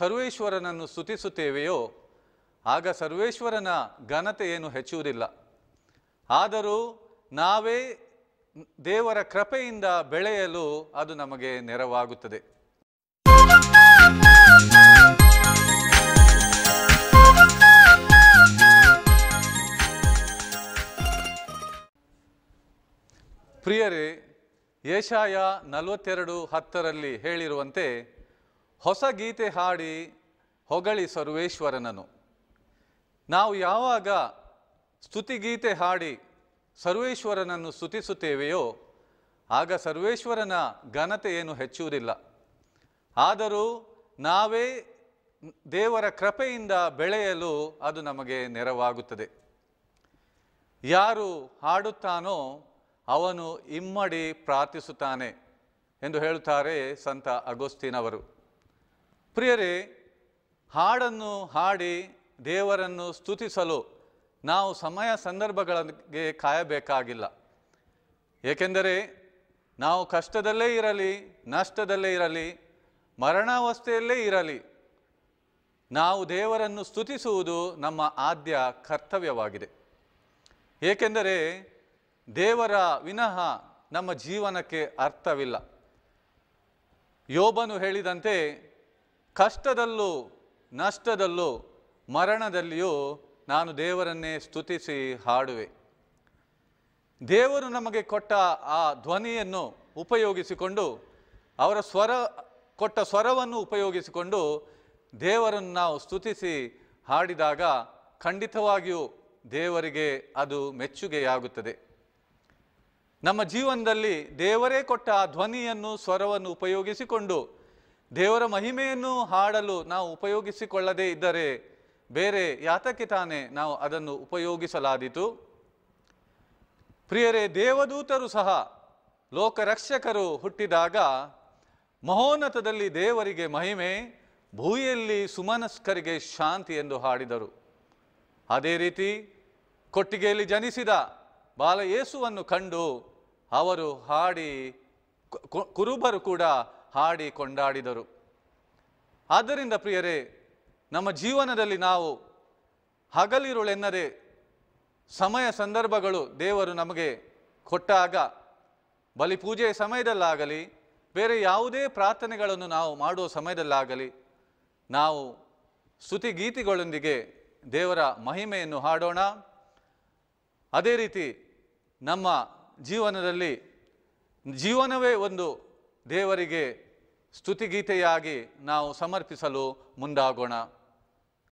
ಸರ್ವೇಶ್ವರನನ್ನು ಸ್ತುತಿಸುತ್ತೇವೆಯೋ ಆಗ ಸರ್ವೇಶ್ವರನ ಘನತೆ ಏನು ಹೆಚ್ಚುವುದಿಲ್ಲ ಆದರೂ ನಾವೇ ದೇವರ ಕೃಪೆಯಿಂದ ಬೆಳೆಯಲು ಅದು ನಮಗೆ ನೆರವಾಗುತ್ತದೆ ಪ್ರಿಯರೇ ಏಷಾಯ ನಲವತ್ತೆರಡು ಹತ್ತರಲ್ಲಿ ಹೇಳಿರುವಂತೆ ಹೊಸ ಗೀತೆ ಹಾಡಿ ಹೊಗಳಿ ಸರ್ವೇಶ್ವರನನು ನಾವು ಯಾವಾಗ ಸ್ತುತಿಗೀತೆ ಹಾಡಿ ಸರ್ವೇಶ್ವರನನ್ನು ಸ್ತುತಿಸುತ್ತೇವೆಯೋ ಆಗ ಸರ್ವೇಶ್ವರನ ಘನತೆ ಏನು ಹೆಚ್ಚುವುದಿಲ್ಲ ಆದರೂ ನಾವೇ ದೇವರ ಕೃಪೆಯಿಂದ ಬೆಳೆಯಲು ಅದು ನಮಗೆ ನೆರವಾಗುತ್ತದೆ ಯಾರು ಹಾಡುತ್ತಾನೋ ಅವನು ಇಮ್ಮಡಿ ಪ್ರಾರ್ಥಿಸುತ್ತಾನೆ ಎಂದು ಹೇಳುತ್ತಾರೆ ಸಂತ ಅಗೋಸ್ತೀನವರು ಪ್ರಿಯರೇ ಹಾಡನ್ನು ಹಾಡಿ ದೇವರನ್ನು ಸ್ತುತಿಸಲು ನಾವು ಸಮಯ ಸಂದರ್ಭಗಳಿಗೆ ಕಾಯಬೇಕಾಗಿಲ್ಲ ಏಕೆಂದರೆ ನಾವು ಕಷ್ಟದಲ್ಲೇ ಇರಲಿ ನಷ್ಟದಲ್ಲೇ ಇರಲಿ ಮರಣಾವಸ್ಥೆಯಲ್ಲೇ ಇರಲಿ ನಾವು ದೇವರನ್ನು ಸ್ತುತಿಸುವುದು ನಮ್ಮ ಆದ್ಯ ಕರ್ತವ್ಯವಾಗಿದೆ ಏಕೆಂದರೆ ದೇವರ ವಿನಃ ನಮ್ಮ ಜೀವನಕ್ಕೆ ಅರ್ಥವಿಲ್ಲ ಯೋಬನು ಹೇಳಿದಂತೆ ಕಷ್ಟದಲ್ಲೂ ನಷ್ಟದಲ್ಲೂ ಮರಣದಲ್ಲಿಯೂ ನಾನು ದೇವರನ್ನೇ ಸ್ತುತಿಸಿ ಹಾಡುವೆ ದೇವರು ನಮಗೆ ಕೊಟ್ಟ ಆ ಧ್ವನಿಯನ್ನು ಉಪಯೋಗಿಸಿಕೊಂಡು ಅವರ ಸ್ವರ ಕೊಟ್ಟ ಸ್ವರವನ್ನು ಉಪಯೋಗಿಸಿಕೊಂಡು ದೇವರನ್ನು ನಾವು ಸ್ತುತಿಸಿ ಹಾಡಿದಾಗ ಖಂಡಿತವಾಗಿಯೂ ದೇವರಿಗೆ ಅದು ಮೆಚ್ಚುಗೆಯಾಗುತ್ತದೆ ನಮ್ಮ ಜೀವನದಲ್ಲಿ ದೇವರೇ ಕೊಟ್ಟ ಆ ಧ್ವನಿಯನ್ನು ಸ್ವರವನ್ನು ಉಪಯೋಗಿಸಿಕೊಂಡು ದೇವರ ಮಹಿಮೆಯನ್ನು ಹಾಡಲು ನಾವು ಉಪಯೋಗಿಸಿಕೊಳ್ಳದೇ ಇದ್ದರೆ ಬೇರೆ ಯಾತಕ್ಕೆ ತಾನೇ ನಾವು ಅದನ್ನು ಉಪಯೋಗಿಸಲಾದೀತು ಪ್ರಿಯರೇ ದೇವದೂತರು ಸಹ ಲೋಕರಕ್ಷಕರು ಹುಟ್ಟಿದಾಗ ಮಹೋನ್ನತದಲ್ಲಿ ದೇವರಿಗೆ ಮಹಿಮೆ ಭೂಯಲ್ಲಿ ಸುಮನಸ್ಕರಿಗೆ ಶಾಂತಿ ಎಂದು ಹಾಡಿದರು ಅದೇ ರೀತಿ ಕೊಟ್ಟಿಗೆಯಲ್ಲಿ ಜನಿಸಿದ ಬಾಲಯೇಸುವನ್ನು ಕಂಡು ಅವರು ಹಾಡಿ ಕುರುಬರು ಕೂಡ ಹಾಡಿ ಕೊಂಡಾಡಿದರು ಆದ್ದರಿಂದ ಪ್ರಿಯರೇ ನಮ್ಮ ಜೀವನದಲ್ಲಿ ನಾವು ಹಗಲಿರುಳೆನ್ನದೆ ಸಮಯ ಸಂದರ್ಭಗಳು ದೇವರು ನಮಗೆ ಕೊಟ್ಟಾಗ ಪೂಜೆಯ ಸಮಯದಲ್ಲಾಗಲಿ ಬೇರೆ ಯಾವುದೇ ಪ್ರಾರ್ಥನೆಗಳನ್ನು ನಾವು ಮಾಡುವ ಸಮಯದಲ್ಲಾಗಲಿ ನಾವು ಸ್ತುತಿಗೀತಿಗಳೊಂದಿಗೆ ದೇವರ ಮಹಿಮೆಯನ್ನು ಹಾಡೋಣ ಅದೇ ರೀತಿ ನಮ್ಮ ಜೀವನದಲ್ಲಿ ಜೀವನವೇ ಒಂದು ದೇವರಿಗೆ ಸ್ತುತಿಗೀತೆಯಾಗಿ ನಾವು ಸಮರ್ಪಿಸಲು ಮುಂದಾಗೋಣ